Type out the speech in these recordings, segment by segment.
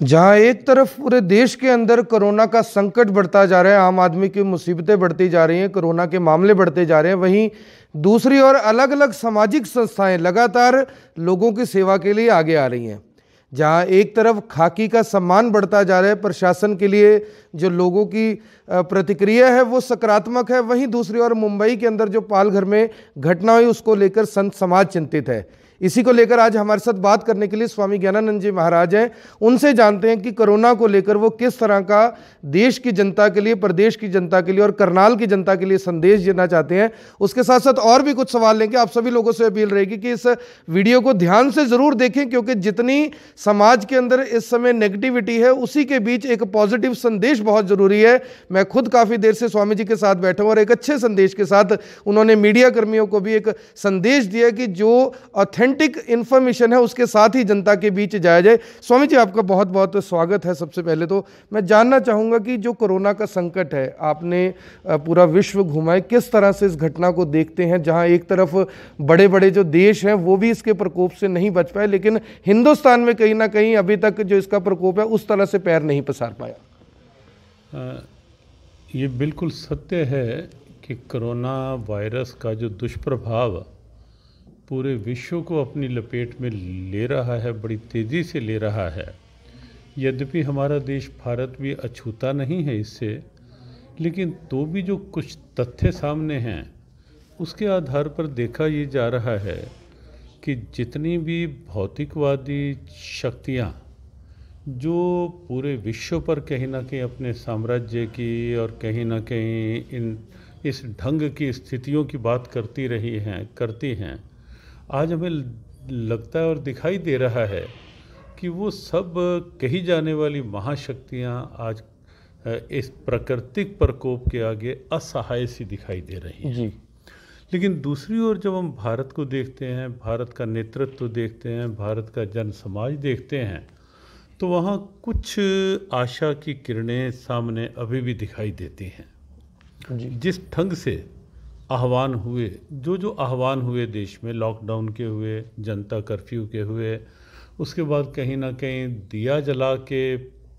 जहां एक तरफ पूरे देश के अंदर कोरोना का संकट बढ़ता जा रहा है आम आदमी की मुसीबतें बढ़ती जा रही हैं कोरोना के मामले बढ़ते जा रहे हैं वहीं दूसरी ओर अलग अलग सामाजिक संस्थाएं लगातार लोगों की सेवा के लिए आगे आ रही हैं जहां एक तरफ खाकी का सम्मान बढ़ता जा रहा है प्रशासन के लिए जो लोगों की प्रतिक्रिया है वो सकारात्मक है वहीं दूसरी ओर मुंबई के अंदर जो पालघर में घटना हुई उसको लेकर संत समाज चिंतित है इसी को लेकर आज हमारे साथ बात करने के लिए स्वामी ज्ञानानंद जी महाराज हैं उनसे जानते हैं कि कोरोना को लेकर वो किस तरह का देश की जनता के लिए प्रदेश की जनता के लिए और करनाल की जनता के लिए संदेश देना चाहते हैं उसके साथ साथ और भी कुछ सवाल लेंगे आप सभी लोगों से अपील रहेगी कि इस वीडियो को ध्यान से ज़रूर देखें क्योंकि जितनी समाज के अंदर इस समय नेगेटिविटी है उसी के बीच एक पॉजिटिव संदेश बहुत ज़रूरी है मैं खुद काफ़ी देर से स्वामी जी के साथ बैठा हूँ और एक अच्छे संदेश के साथ उन्होंने मीडिया कर्मियों को भी एक संदेश दिया कि जो ऑथेंट ऑथेंटिक इन्फॉर्मेशन है उसके साथ ही जनता के बीच जाया जाए स्वामी जी आपका बहुत बहुत स्वागत है सबसे पहले तो मैं जानना चाहूँगा कि जो कोरोना का संकट है आपने पूरा विश्व घुमाए किस तरह से इस घटना को देखते हैं जहाँ एक तरफ बड़े बड़े जो देश हैं वो भी इसके प्रकोप से नहीं बच पाए लेकिन हिंदुस्तान में कहीं ना कहीं अभी तक जो इसका प्रकोप है उस तरह से पैर नहीं पसार पाया ये बिल्कुल सत्य है कि कोरोना वायरस का जो दुष्प्रभाव पूरे विश्व को अपनी लपेट में ले रहा है बड़ी तेज़ी से ले रहा है यद्यपि हमारा देश भारत भी अछूता नहीं है इससे लेकिन तो भी जो कुछ तथ्य सामने हैं उसके आधार पर देखा ये जा रहा है कि जितनी भी भौतिकवादी शक्तियाँ जो पूरे विश्व पर कहीं ना कहीं अपने साम्राज्य की और कहीं ना कहीं इन इस ढंग की स्थितियों की बात करती रही हैं करती हैं आज हमें लगता है और दिखाई दे रहा है कि वो सब कही जाने वाली महाशक्तियाँ आज इस प्राकृतिक प्रकोप के आगे असहाय सी दिखाई दे रही हैं जी लेकिन दूसरी ओर जब हम भारत को देखते हैं भारत का नेतृत्व देखते हैं भारत का जन समाज देखते हैं तो वहाँ कुछ आशा की किरणें सामने अभी भी दिखाई देती हैं जिस ढंग से आह्वान हुए जो जो आह्वान हुए देश में लॉकडाउन के हुए जनता कर्फ्यू के हुए उसके बाद कहीं ना कहीं दिया जला के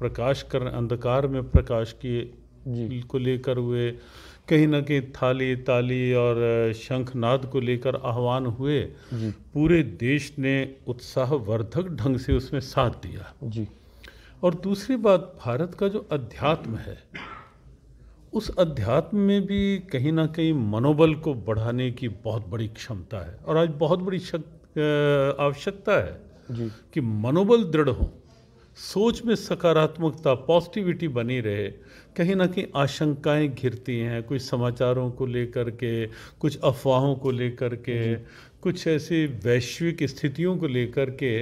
प्रकाश कर अंधकार में प्रकाश किए को लेकर हुए कहीं ना कहीं थाली ताली और शंखनाद को लेकर आह्वान हुए पूरे देश ने उत्साहवर्धक ढंग से उसमें साथ दिया जी और दूसरी बात भारत का जो अध्यात्म है उस अध्यात्म में भी कहीं ना कहीं मनोबल को बढ़ाने की बहुत बड़ी क्षमता है और आज बहुत बड़ी आवश्यकता है जी। कि मनोबल दृढ़ हो सोच में सकारात्मकता पॉजिटिविटी बनी रहे कहीं ना कहीं आशंकाएं घिरती हैं कुछ समाचारों को लेकर के कुछ अफवाहों को लेकर के कुछ ऐसी वैश्विक स्थितियों को लेकर के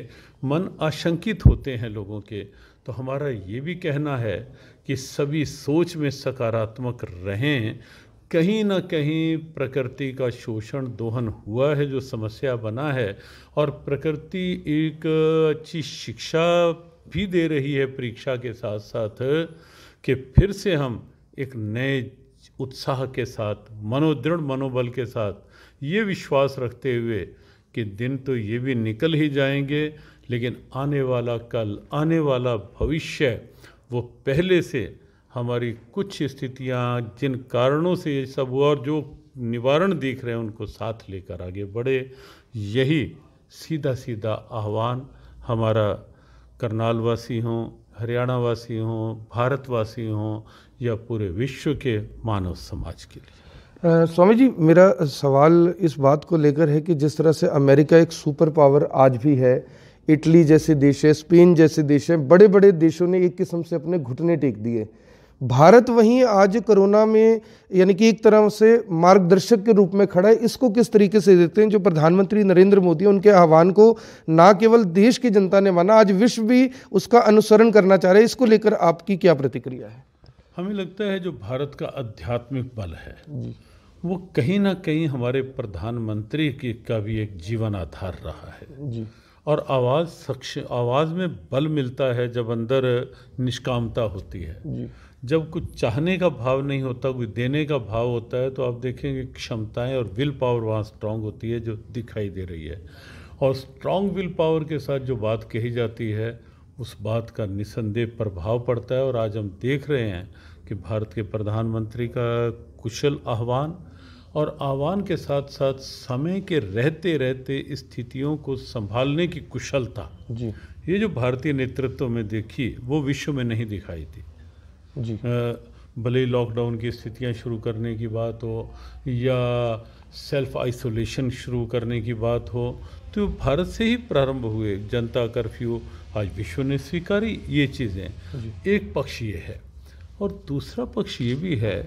मन आशंकित होते हैं लोगों के तो हमारा ये भी कहना है कि सभी सोच में सकारात्मक रहें कहीं ना कहीं प्रकृति का शोषण दोहन हुआ है जो समस्या बना है और प्रकृति एक अच्छी शिक्षा भी दे रही है परीक्षा के साथ साथ कि फिर से हम एक नए उत्साह के साथ मनोदृढ़ मनोबल के साथ ये विश्वास रखते हुए कि दिन तो ये भी निकल ही जाएंगे लेकिन आने वाला कल आने वाला भविष्य वो पहले से हमारी कुछ स्थितियाँ जिन कारणों से ये सब हुआ और जो निवारण देख रहे हैं उनको साथ लेकर आगे बढ़े यही सीधा सीधा आह्वान हमारा करनालवासी हों हरियाणावासी हों भारतवासी हों या पूरे विश्व के मानव समाज के लिए स्वामी जी मेरा सवाल इस बात को लेकर है कि जिस तरह से अमेरिका एक सुपर पावर आज भी है इटली जैसे देश है स्पेन जैसे देश है बड़े बड़े देशों ने एक किस्म से अपने घुटने टेक दिए भारत वहीं आज कोरोना में यानी कि एक तरह से मार्गदर्शक के रूप में खड़ा है इसको किस तरीके से देते हैं जो प्रधानमंत्री नरेंद्र मोदी उनके आह्वान को ना केवल देश की जनता ने माना आज विश्व भी उसका अनुसरण करना चाह रहे है इसको लेकर आपकी क्या प्रतिक्रिया है हमें लगता है जो भारत का आध्यात्मिक बल है वो कहीं ना कहीं हमारे प्रधानमंत्री के का भी एक जीवन आधार रहा है जी और आवाज़ सक्ष आवाज़ में बल मिलता है जब अंदर निष्कामता होती है जब कुछ चाहने का भाव नहीं होता कुछ देने का भाव होता है तो आप देखेंगे क्षमताएं और विल पावर वहाँ स्ट्रांग होती है जो दिखाई दे रही है और स्ट्रांग विल पावर के साथ जो बात कही जाती है उस बात का निसंदेह प्रभाव पड़ता है और आज हम देख रहे हैं कि भारत के प्रधानमंत्री का कुशल आह्वान और आह्वान के साथ साथ समय के रहते रहते स्थितियों को संभालने की कुशलता जी ये जो भारतीय नेतृत्व में देखी वो विश्व में नहीं दिखाई थी जी भले ही लॉकडाउन की स्थितियां शुरू करने की बात हो या सेल्फ आइसोलेशन शुरू करने की बात हो तो भारत से ही प्रारंभ हुए जनता कर्फ्यू आज विश्व ने स्वीकारी ये चीज़ें एक पक्ष ये है और दूसरा पक्ष ये भी है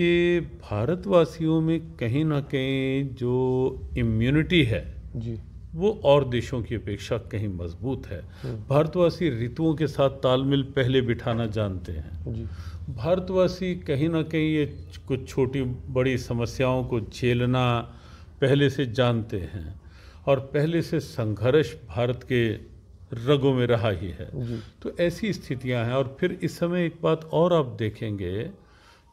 कि भारतवासियों में कहीं ना कहीं जो इम्यूनिटी है जी वो और देशों की अपेक्षा कहीं मजबूत है हम्म। भारतवासी ऋतुओं के साथ तालमेल पहले बिठाना जानते हैं जी। भारतवासी कहीं ना कहीं ये कुछ छोटी बड़ी समस्याओं को झेलना पहले से जानते हैं और पहले से संघर्ष भारत के रगों में रहा ही है तो ऐसी स्थितियां हैं और फिर इस समय एक बात और आप देखेंगे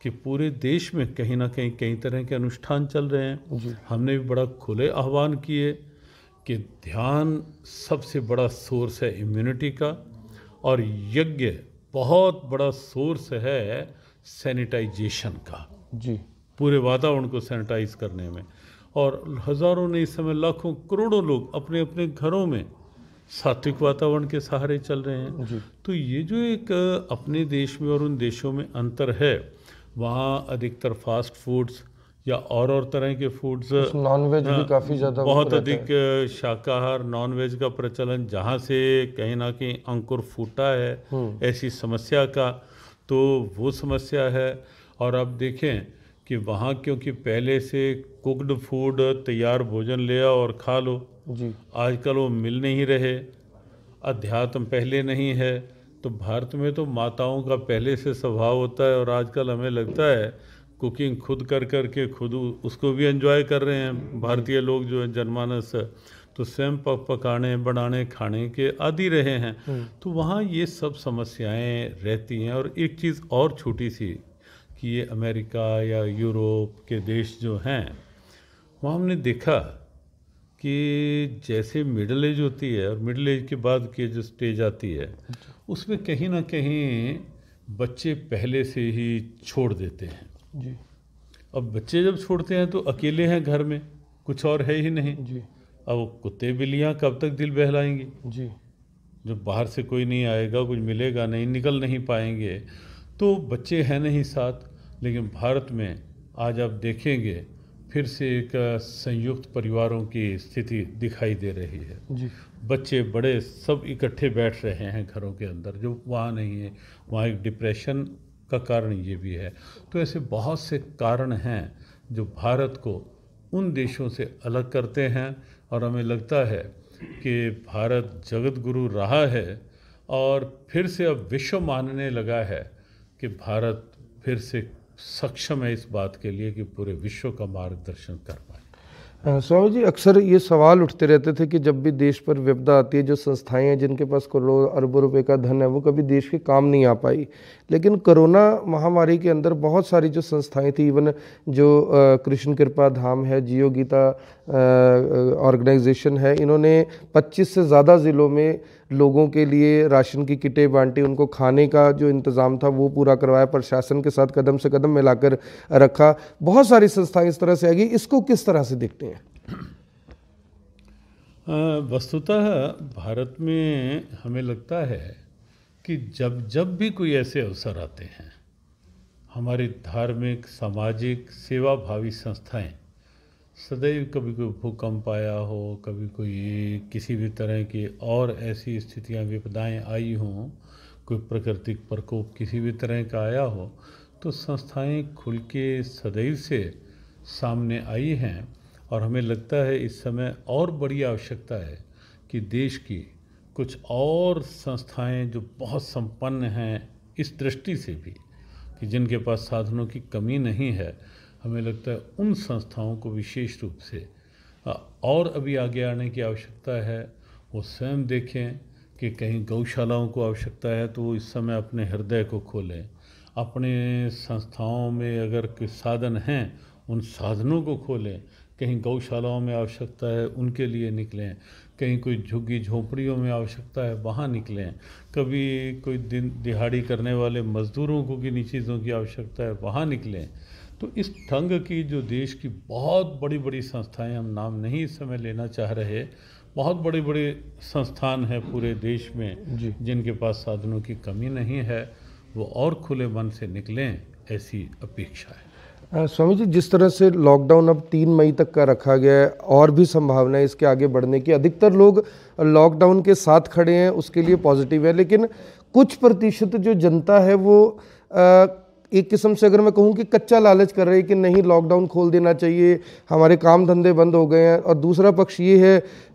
कि पूरे देश में कहीं ना कहीं कई तरह के अनुष्ठान चल रहे हैं हमने भी बड़ा खुले आह्वान किए कि ध्यान सबसे बड़ा सोर्स है इम्यूनिटी का और यज्ञ बहुत बड़ा सोर्स है सैनिटाइजेशन का जी पूरे वातावरण को सैनिटाइज करने में और हज़ारों ने इस समय लाखों करोड़ों लोग अपने अपने घरों में सात्विक वातावरण के सहारे चल रहे हैं तो ये जो एक अपने देश में और उन देशों में अंतर है वहाँ अधिकतर फास्ट फूड्स या और और तरह के फूड्स नॉनवेज भी हाँ, काफ़ी ज़्यादा बहुत अधिक शाकाहार नॉनवेज का प्रचलन जहाँ से कहीं ना कहीं अंकुर फूटा है हम्म। ऐसी समस्या का तो वो समस्या है और आप देखें कि वहाँ क्योंकि पहले से कुकड फूड तैयार भोजन ले आओ और खा लो जी आजकल वो मिल नहीं रहे अध्यात्म पहले नहीं है तो भारत में तो माताओं का पहले से स्वभाव होता है और आजकल हमें लगता है कुकिंग खुद कर कर के खुद उसको भी एंजॉय कर रहे हैं भारतीय लोग जो है जनमानस तो स्वयं पक पकाने बनाने खाने के आदि रहे हैं हम्म। तो वहाँ ये सब समस्याएं रहती हैं और एक चीज़ और छोटी सी कि ये अमेरिका या यूरोप के देश जो हैं वहाँ हमने देखा कि जैसे मिडल एज होती है और मिडल एज के बाद के जो स्टेज आती है अच्छा। उसमें कहीं ना कहीं बच्चे पहले से ही छोड़ देते हैं जी अब बच्चे जब छोड़ते हैं तो अकेले हैं घर में कुछ और है ही नहीं जी अब कुत्ते बिल्लियाँ कब तक दिल बहलाएंगी जी जब बाहर से कोई नहीं आएगा कुछ मिलेगा नहीं निकल नहीं पाएंगे तो बच्चे हैं नहीं साथ लेकिन भारत में आज आप देखेंगे फिर से एक संयुक्त परिवारों की स्थिति दिखाई दे रही है जी बच्चे बड़े सब इकट्ठे बैठ रहे हैं घरों के अंदर जो वहाँ नहीं है वहाँ एक डिप्रेशन का कारण ये भी है तो ऐसे बहुत से कारण हैं जो भारत को उन देशों से अलग करते हैं और हमें लगता है कि भारत जगत गुरु रहा है और फिर से अब विश्व मानने लगा है कि भारत फिर से सक्षम है इस बात के लिए कि पूरे विश्व का मार्गदर्शन कर पाए स्वामी जी अक्सर ये सवाल उठते रहते थे कि जब भी देश पर विपदा आती है जो संस्थाएं हैं जिनके पास करोड़ों अरबों रुपए का धन है वो कभी देश के काम नहीं आ पाई लेकिन कोरोना महामारी के अंदर बहुत सारी जो संस्थाएं थी इवन जो कृष्ण कृपा धाम है जियो गीता ऑर्गेनाइजेशन है इन्होंने 25 से ज़्यादा ज़िलों में लोगों के लिए राशन की किटें बांटी उनको खाने का जो इंतज़ाम था वो पूरा करवाया प्रशासन के साथ कदम से कदम मिलाकर रखा बहुत सारी संस्थाएं इस तरह से आएगी इसको किस तरह से देखते हैं वस्तुतः भारत में हमें लगता है कि जब जब भी कोई ऐसे अवसर आते हैं हमारी धार्मिक सामाजिक सेवा भावी संस्थाएं सदैव कभी कोई भूकंप आया हो कभी कोई किसी भी तरह की और ऐसी स्थितियाँ विपदाएँ आई हों कोई प्राकृतिक प्रकोप किसी भी तरह का आया हो तो संस्थाएं खुल के सदैव से सामने आई हैं और हमें लगता है इस समय और बड़ी आवश्यकता है कि देश की कुछ और संस्थाएं जो बहुत संपन्न हैं इस दृष्टि से भी कि जिनके पास साधनों की कमी नहीं है हमें लगता है उन संस्थाओं को विशेष रूप से और अभी आगे आने की आवश्यकता है वो स्वयं देखें कि कहीं गौशालाओं को आवश्यकता है तो वो इस समय अपने हृदय को खोलें अपने संस्थाओं में अगर कुछ साधन हैं उन साधनों को खोलें कहीं गौशालाओं में आवश्यकता है उनके लिए निकलें कहीं कोई झुग्गी झोपड़ियों में आवश्यकता है वहाँ निकलें कभी कोई दिन दिहाड़ी करने वाले मज़दूरों को किन्हीं चीज़ों की आवश्यकता है वहाँ निकलें तो इस ढंग की जो देश की बहुत बड़ी बड़ी संस्थाएं हम नाम नहीं इस समय लेना चाह रहे बहुत बड़े बड़े संस्थान हैं पूरे देश में जिनके पास साधनों की कमी नहीं है वो और खुले मन से निकलें ऐसी अपेक्षा है स्वामी जी जिस तरह से लॉकडाउन अब तीन मई तक का रखा गया है और भी संभावना है इसके आगे बढ़ने की अधिकतर लोग लॉकडाउन के साथ खड़े हैं उसके लिए पॉजिटिव है लेकिन कुछ प्रतिशत जो जनता है वो आ, एक किस्म से अगर मैं कहूँ कि कच्चा लालच कर रहे हैं कि नहीं लॉकडाउन खोल देना चाहिए हमारे काम धंधे बंद हो गए हैं और दूसरा पक्ष ये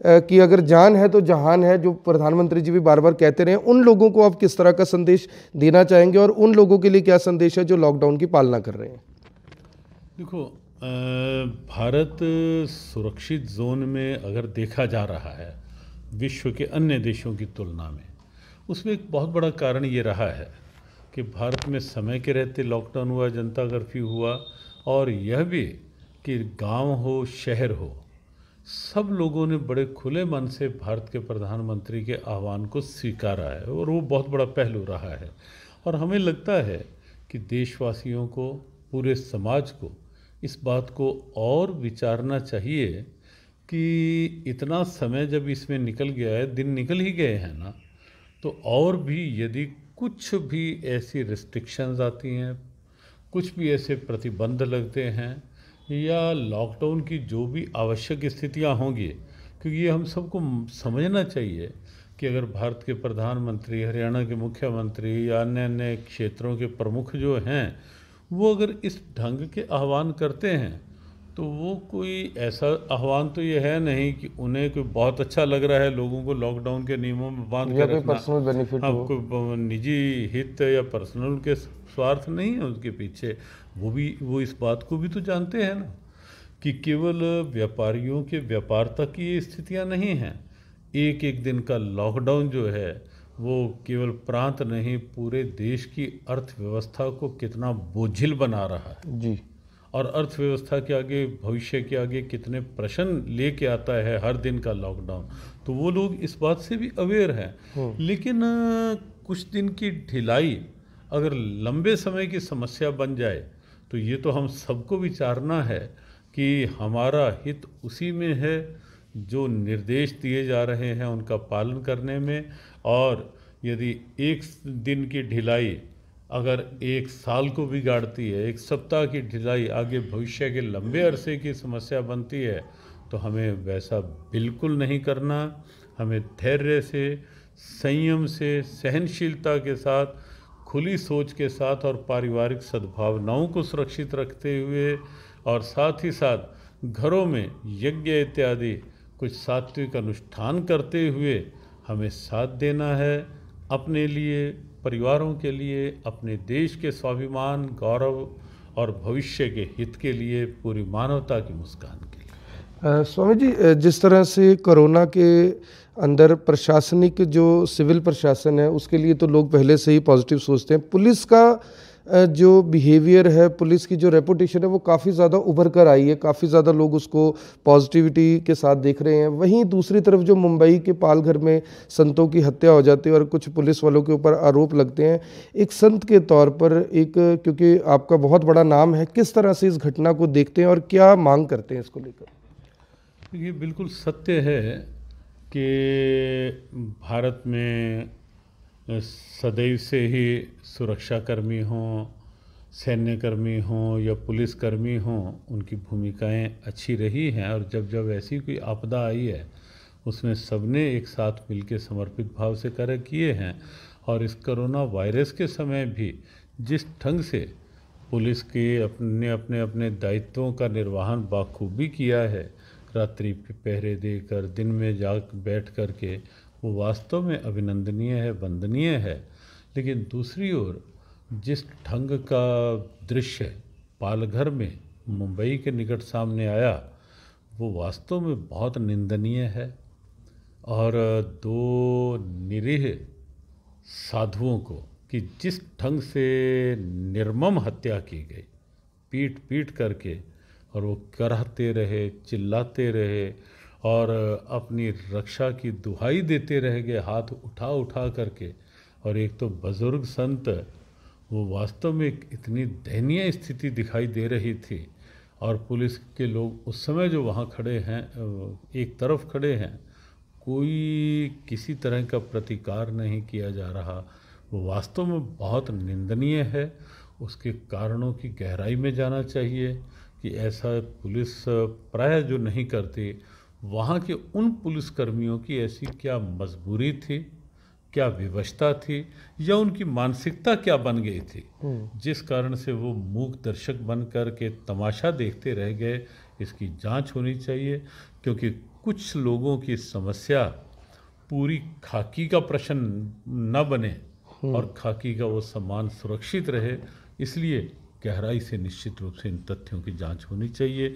है कि अगर जान है तो जहान है जो प्रधानमंत्री जी भी बार बार कहते रहे उन लोगों को आप किस तरह का संदेश देना चाहेंगे और उन लोगों के लिए क्या संदेश है जो लॉकडाउन की पालना कर रहे हैं देखो भारत सुरक्षित जोन में अगर देखा जा रहा है विश्व के अन्य देशों की तुलना में उसमें एक बहुत बड़ा कारण ये रहा है कि भारत में समय के रहते लॉकडाउन हुआ जनता कर्फ्यू हुआ और यह भी कि गांव हो शहर हो सब लोगों ने बड़े खुले मन से भारत के प्रधानमंत्री के आह्वान को स्वीकारा है और वो बहुत बड़ा पहलू रहा है और हमें लगता है कि देशवासियों को पूरे समाज को इस बात को और विचारना चाहिए कि इतना समय जब इसमें निकल गया है दिन निकल ही गए हैं ना तो और भी यदि कुछ भी ऐसी रिस्ट्रिक्शंस आती हैं कुछ भी ऐसे प्रतिबंध लगते हैं या लॉकडाउन की जो भी आवश्यक स्थितियां होंगी क्योंकि ये हम सबको समझना चाहिए कि अगर भारत के प्रधानमंत्री हरियाणा के मुख्यमंत्री या अन्य अन्य क्षेत्रों के प्रमुख जो हैं वो अगर इस ढंग के आह्वान करते हैं तो वो कोई ऐसा आह्वान तो ये है नहीं कि उन्हें कोई बहुत अच्छा लग रहा है लोगों को लॉकडाउन के नियमों में बांध कर पर्सनल बेनिफिट निजी हित या पर्सनल के स्वार्थ नहीं है उसके पीछे वो भी वो इस बात को भी तो जानते हैं ना कि केवल व्यापारियों के व्यापार तक ये स्थितियाँ नहीं हैं एक एक दिन का लॉकडाउन जो है वो केवल प्रांत नहीं पूरे देश की अर्थव्यवस्था को कितना बोझिल बना रहा है जी और अर्थव्यवस्था के आगे भविष्य के आगे कितने प्रश्न लेके आता है हर दिन का लॉकडाउन तो वो लोग इस बात से भी अवेयर हैं हम्म। लेकिन कुछ दिन की ढिलाई अगर लंबे समय की समस्या बन जाए तो ये तो हम सबको विचारना है कि हमारा हित उसी में है जो निर्देश दिए जा रहे हैं उनका पालन करने में और यदि एक दिन की ढिलाई अगर एक साल को बिगाड़ती है एक सप्ताह की ढिलाई आगे भविष्य के लंबे अरसे की समस्या बनती है तो हमें वैसा बिल्कुल नहीं करना हमें धैर्य से संयम से सहनशीलता के साथ खुली सोच के साथ और पारिवारिक सद्भावनाओं को सुरक्षित रखते हुए और साथ ही साथ घरों में यज्ञ इत्यादि कुछ सात्विक अनुष्ठान करते हुए हमें साथ देना है अपने लिए परिवारों के लिए अपने देश के स्वाभिमान गौरव और भविष्य के हित के लिए पूरी मानवता की मुस्कान के लिए स्वामी जी जिस तरह से कोरोना के अंदर प्रशासनिक जो सिविल प्रशासन है उसके लिए तो लोग पहले से ही पॉजिटिव सोचते हैं पुलिस का जो बिहेवियर है पुलिस की जो रेपुटेशन है वो काफ़ी ज़्यादा उभर कर आई है काफ़ी ज़्यादा लोग उसको पॉजिटिविटी के साथ देख रहे हैं वहीं दूसरी तरफ जो मुंबई के पालघर में संतों की हत्या हो जाती है और कुछ पुलिस वालों के ऊपर आरोप लगते हैं एक संत के तौर पर एक क्योंकि आपका बहुत बड़ा नाम है किस तरह से इस घटना को देखते हैं और क्या मांग करते हैं इसको लेकर ये बिल्कुल सत्य है कि भारत में सदैव से ही सुरक्षाकर्मी हों सैन्यकर्मी हों या पुलिसकर्मी हों उनकी भूमिकाएं अच्छी रही हैं और जब जब ऐसी कोई आपदा आई है उसमें सबने एक साथ मिलकर समर्पित भाव से कार्य किए हैं और इस कोरोना वायरस के समय भी जिस ढंग से पुलिस के अपने अपने अपने दायित्वों का निर्वहन बाखूबी किया है रात्रि पहरे देकर दिन में जाग बैठ कर के वो वास्तव में अभिनंदनीय है वंदनीय है लेकिन दूसरी ओर जिस ढंग का दृश्य पालघर में मुंबई के निकट सामने आया वो वास्तव में बहुत निंदनीय है और दो निरीह साधुओं को कि जिस ढंग से निर्मम हत्या की गई पीट पीट करके और वो कराहते रहे चिल्लाते रहे और अपनी रक्षा की दुहाई देते रह गए हाथ उठा उठा करके और एक तो बुज़ुर्ग संत वो वास्तव में इतनी दयनीय स्थिति दिखाई दे रही थी और पुलिस के लोग उस समय जो वहाँ खड़े हैं एक तरफ खड़े हैं कोई किसी तरह का प्रतिकार नहीं किया जा रहा वो वास्तव में बहुत निंदनीय है उसके कारणों की गहराई में जाना चाहिए कि ऐसा पुलिस प्राय जो नहीं करती वहाँ के उन पुलिसकर्मियों की ऐसी क्या मजबूरी थी क्या विवशता थी या उनकी मानसिकता क्या बन गई थी हम्म। जिस कारण से वो मूक दर्शक बन कर के तमाशा देखते रह गए इसकी जांच होनी चाहिए क्योंकि कुछ लोगों की समस्या पूरी खाकी का प्रश्न न बने हम्म। और खाकी का वो सामान सुरक्षित रहे इसलिए गहराई से निश्चित रूप से इन तथ्यों की जांच होनी चाहिए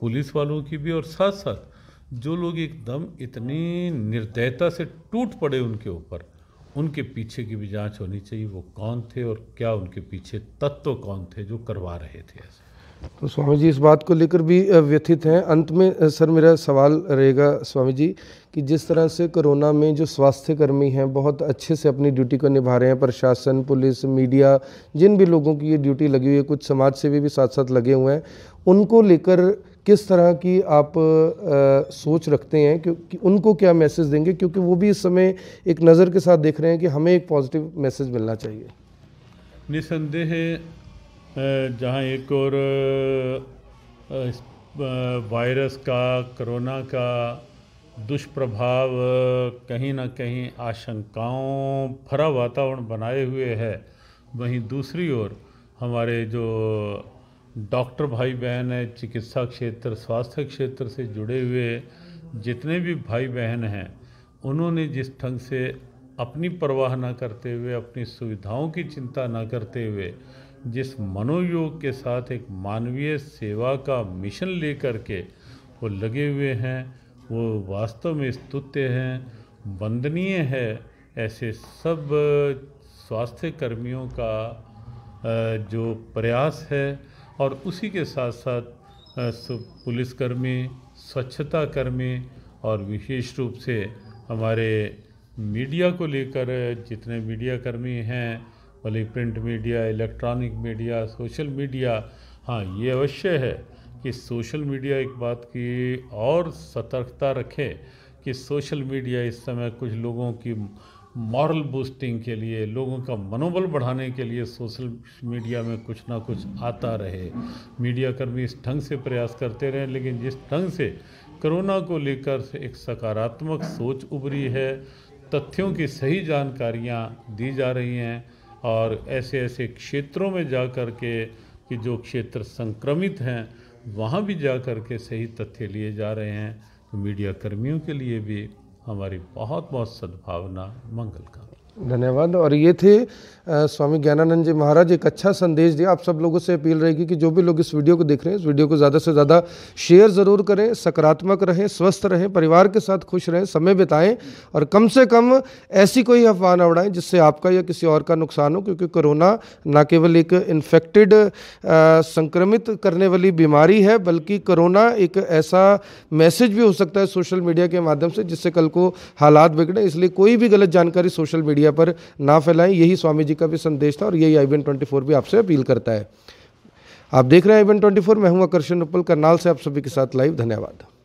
पुलिस वालों की भी और साथ साथ जो लोग एकदम इतनी निर्दयता से टूट पड़े उनके ऊपर उनके पीछे की भी जांच होनी चाहिए वो कौन थे और क्या उनके पीछे तत्व कौन थे जो करवा रहे थे ऐसे तो स्वामी जी इस बात को लेकर भी व्यथित हैं अंत में सर मेरा सवाल रहेगा स्वामी जी कि जिस तरह से कोरोना में जो स्वास्थ्यकर्मी हैं बहुत अच्छे से अपनी ड्यूटी को निभा रहे हैं प्रशासन पुलिस मीडिया जिन भी लोगों की ये ड्यूटी लगी हुई है कुछ समाज सेवी भी, भी साथ साथ लगे हुए हैं उनको लेकर किस तरह की आप आ, सोच रखते हैं क्योंकि उनको क्या मैसेज देंगे क्योंकि वो भी इस समय एक नज़र के साथ देख रहे हैं कि हमें एक पॉजिटिव मैसेज मिलना चाहिए निसंदेह जहाँ एक और वायरस का कोरोना का दुष्प्रभाव कहीं ना कहीं आशंकाओं भरा वातावरण बनाए हुए है वहीं दूसरी ओर हमारे जो डॉक्टर भाई बहन हैं चिकित्सा क्षेत्र स्वास्थ्य क्षेत्र से जुड़े हुए जितने भी भाई बहन हैं उन्होंने जिस ढंग से अपनी परवाह ना करते हुए अपनी सुविधाओं की चिंता ना करते हुए जिस मनोयोग के साथ एक मानवीय सेवा का मिशन लेकर के वो लगे हुए हैं वो वास्तव में स्तुत्य हैं वंदनीय है ऐसे सब स्वास्थ्य कर्मियों का जो प्रयास है और उसी के साथ साथ पुलिसकर्मी स्वच्छता कर्मी और विशेष रूप से हमारे मीडिया को लेकर जितने मीडिया कर्मी हैं भले print media electronic media social media हाँ ये अवश्य है कि सोशल मीडिया एक बात की और सतर्कता रखे कि सोशल मीडिया इस समय कुछ लोगों की मॉरल बूस्टिंग के लिए लोगों का मनोबल बढ़ाने के लिए सोशल मीडिया में कुछ ना कुछ आता रहे मीडिया कर्मी इस ढंग से प्रयास करते रहे लेकिन जिस ढंग से कोरोना को लेकर एक सकारात्मक सोच उभरी है तथ्यों की सही जानकारियाँ दी जा रही हैं और ऐसे ऐसे क्षेत्रों में जा कर के कि जो क्षेत्र संक्रमित हैं वहाँ भी जा कर के सही तथ्य लिए जा रहे हैं तो मीडिया कर्मियों के लिए भी हमारी बहुत बहुत सद्भावना मंगल का धन्यवाद और ये थे आ, स्वामी ज्ञानानंद जी महाराज एक अच्छा संदेश दिया आप सब लोगों से अपील रहेगी कि जो भी लोग इस वीडियो को देख रहे हैं इस वीडियो को ज़्यादा से ज़्यादा शेयर ज़रूर करें सकारात्मक रहें स्वस्थ रहें परिवार के साथ खुश रहें समय बिताएं और कम से कम ऐसी कोई अफवाह न उड़ाएं जिससे आपका या किसी और का नुकसान हो क्योंकि कोरोना ना केवल एक इन्फेक्टेड संक्रमित करने वाली बीमारी है बल्कि कोरोना एक ऐसा मैसेज भी हो सकता है सोशल मीडिया के माध्यम से जिससे कल को हालात बिगड़े इसलिए कोई भी गलत जानकारी सोशल मीडिया मीडिया पर ना फैलाएं यही स्वामी जी का भी संदेश था और यही आई बी ट्वेंटी फोर भी आपसे अपील करता है आप देख रहे हैं आई बी ट्वेंटी फोर मैं हूँ आकर्षण उपल करनाल से आप सभी के साथ लाइव धन्यवाद